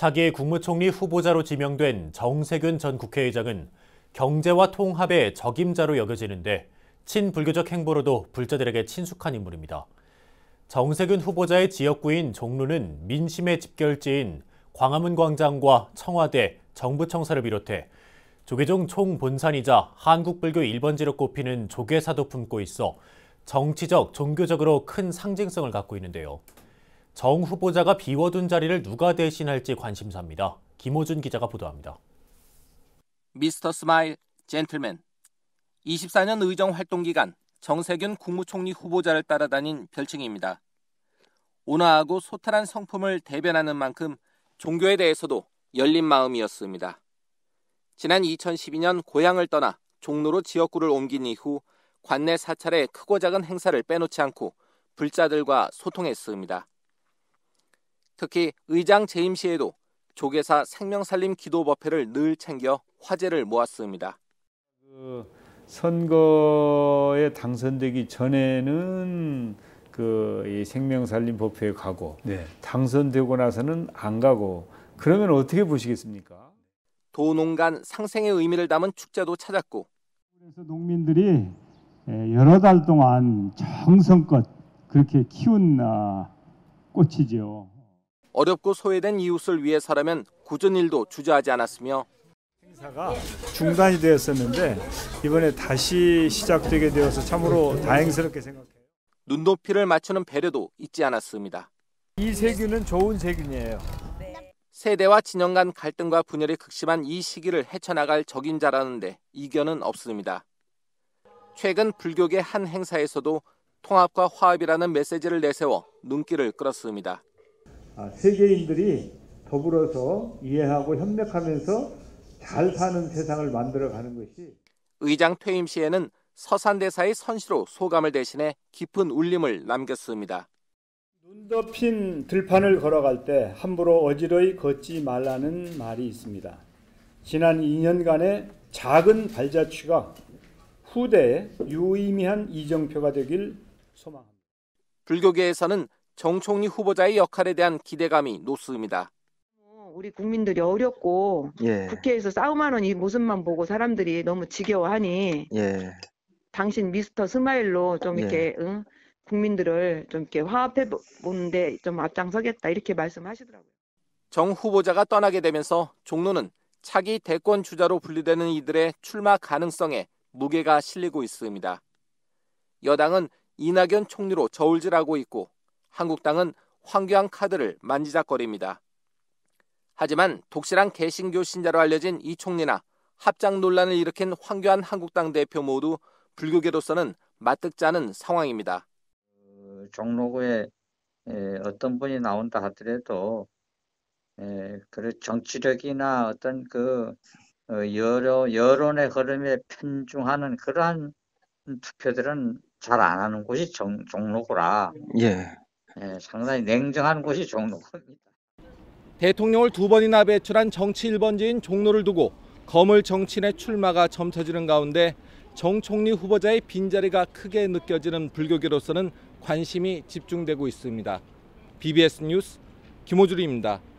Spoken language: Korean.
차기 국무총리 후보자로 지명된 정세균 전 국회의장은 경제와 통합의 적임자로 여겨지는데 친불교적 행보로도 불자들에게 친숙한 인물입니다. 정세균 후보자의 지역구인 종로는 민심의 집결지인 광화문 광장과 청와대, 정부청사를 비롯해 조계종 총본산이자 한국불교 1번지로 꼽히는 조계사도 품고 있어 정치적, 종교적으로 큰 상징성을 갖고 있는데요. 정 후보자가 비워둔 자리를 누가 대신할지 관심사입니다. 김호준 기자가 보도합니다. 미스터 스마일 젠틀맨 24년 의정 활동 기간 정세균 국무총리 후보자를 따라다닌 별칭입니다. 온화하고 소탈한 성품을 대변하는 만큼 종교에 대해서도 열린 마음이었습니다. 지난 2012년 고향을 떠나 종로로 지역구를 옮긴 이후 관내 사찰에 크고 작은 행사를 빼놓지 않고 불자들과 소통했습니다. 특히 의장 재임 시에도 조계사 생명살림 기도 법회를 늘 챙겨 화제를 모았습니다. 그 선거에 당선되기 전에는 그 생명살림 법회에 가고 네. 당선되고 나서는 안 가고 그러면 어떻게 보시겠습니까? 도농간 상생의 의미를 담은 축제도 찾았고 그래서 농민들이 예, 여러 달 동안 정성껏 그렇게 키운 아, 꽃이죠. 어렵고 소외된 이웃을 위해 서라면 굳은 일도 주저하지 않았으며 행사가 중단이 되었었는데 이번에 다시 시작되게 되어서 참으로 다행스럽게 생각해요. 눈높이를 맞추는 배려도 잊지 않았습니다. 이 세균은 좋은 세균이에요. 세대와 진영 간 갈등과 분열이 극심한 이 시기를 헤쳐나갈 적임자라는데 이견은 없습니다. 최근 불교계 한 행사에서도 통합과 화합이라는 메시지를 내세워 눈길을 끌었습니다. 아, 세계인들이 더불어서 이해하고 협력하면서 잘 사는 세상을 만들어가는 것이 의장 퇴임 시에는 서산대사의 선시로 소감을 대신해 깊은 울림을 남겼습니다. 눈 덮인 들판을 걸어갈 때 함부로 어지러이 걷지 말라는 말이 있습니다. 지난 2년간의 작은 발자취가 후대에 유의미한 이정표가 되길 소망합니다. 불교계에서는 정 총리 후보자의 역할에 대한 기대감이 높습니다. 우리 국민들이 어렵고 예. 국회에서 싸움하는 이 모습만 보고 사람들이 너무 지겨워하니 예. 당신 미스터 스마일로 좀 예. 이렇게 예. 응? 국민들을 좀 이렇게 화합해 보는데 좀 앞장서겠다 이렇게 말씀하시더라고요. 정 후보자가 떠나게 되면서 종로는 차기 대권 주자로 분류되는 이들의 출마 가능성에 무게가 실리고 있습니다. 여당은 이낙연 총리로 저울질하고 있고 한국당은 황교안 카드를 만지작거립니다. 하지만 독실한 개신교 신자로 알려진 이 총리나 합작 논란을 일으킨 황교안 한국당 대표 모두 불교계로서는 마뜩지 않은 상황입니다. 그 종로구에 어떤 분이 나온다 하더라도 그 정치력이나 어떤 그 어, 여러 여론의 흐름에 편중하는 그러한 투표들은 잘 안 하는 곳이 정, 종로구라. 예. 예, 상당히 냉정한 곳이 종로입니다. 대통령을 두 번이나 배출한 정치 1번지인 종로를 두고 거물 정치인의 출마가 점쳐지는 가운데 정 총리 후보자의 빈자리가 크게 느껴지는 불교계로서는 관심이 집중되고 있습니다. BBS 뉴스 김호주리입니다.